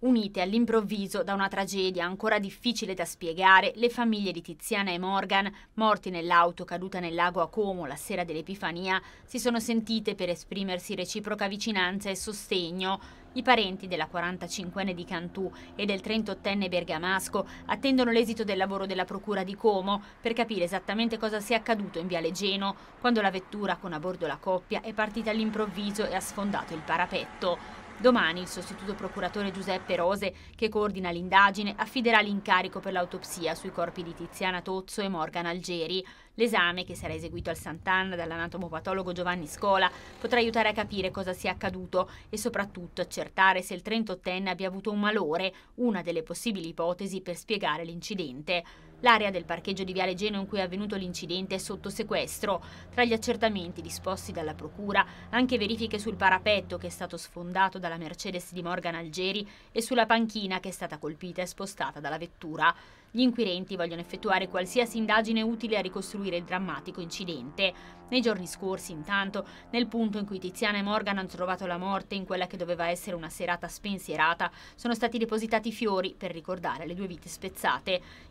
Unite all'improvviso da una tragedia ancora difficile da spiegare, le famiglie di Tiziana e Morgan, morti nell'auto caduta nel lago a Como la sera dell'Epifania, si sono sentite per esprimersi reciproca vicinanza e sostegno. I parenti della 45enne di Cantù e del 38enne bergamasco attendono l'esito del lavoro della Procura di Como per capire esattamente cosa sia accaduto in Viale Geno quando la vettura con a bordo la coppia è partita all'improvviso e ha sfondato il parapetto. Domani il sostituto procuratore Giuseppe Rose, che coordina l'indagine, affiderà l'incarico per l'autopsia sui corpi di Tiziana Tozzo e Morgan Algeri. L'esame, che sarà eseguito al Sant'Anna dall'anatomopatologo Giovanni Scola, potrà aiutare a capire cosa sia accaduto e soprattutto accertare se il 38enne abbia avuto un malore, una delle possibili ipotesi per spiegare l'incidente. L'area del parcheggio di Viale Geno in cui è avvenuto l'incidente è sotto sequestro. Tra gli accertamenti disposti dalla Procura, anche verifiche sul parapetto che è stato sfondato dalla Mercedes di Morgan Algeri e sulla panchina che è stata colpita e spostata dalla vettura. Gli inquirenti vogliono effettuare qualsiasi indagine utile a ricostruire il drammatico incidente. Nei giorni scorsi, intanto, nel punto in cui Tiziana e Morgan hanno trovato la morte in quella che doveva essere una serata spensierata, sono stati depositati fiori per ricordare le due vite spezzate.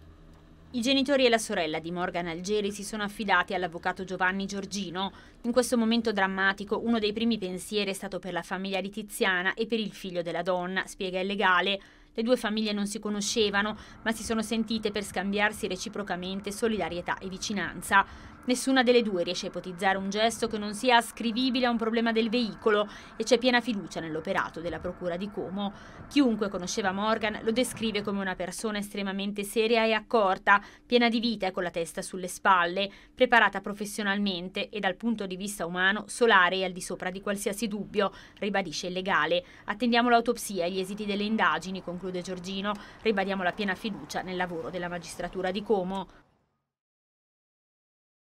I genitori e la sorella di Morgan Algeri si sono affidati all'avvocato Giovanni Giorgino. In questo momento drammatico uno dei primi pensieri è stato per la famiglia di Tiziana e per il figlio della donna, spiega il legale. Le due famiglie non si conoscevano, ma si sono sentite per scambiarsi reciprocamente solidarietà e vicinanza. Nessuna delle due riesce a ipotizzare un gesto che non sia ascrivibile a un problema del veicolo e c'è piena fiducia nell'operato della Procura di Como. Chiunque conosceva Morgan lo descrive come una persona estremamente seria e accorta, piena di vita e con la testa sulle spalle, preparata professionalmente e dal punto di vista umano solare e al di sopra di qualsiasi dubbio, ribadisce il legale. Attendiamo l'autopsia e gli esiti delle indagini, conclude conclude Giorgino, ribadiamo la piena fiducia nel lavoro della magistratura di Como.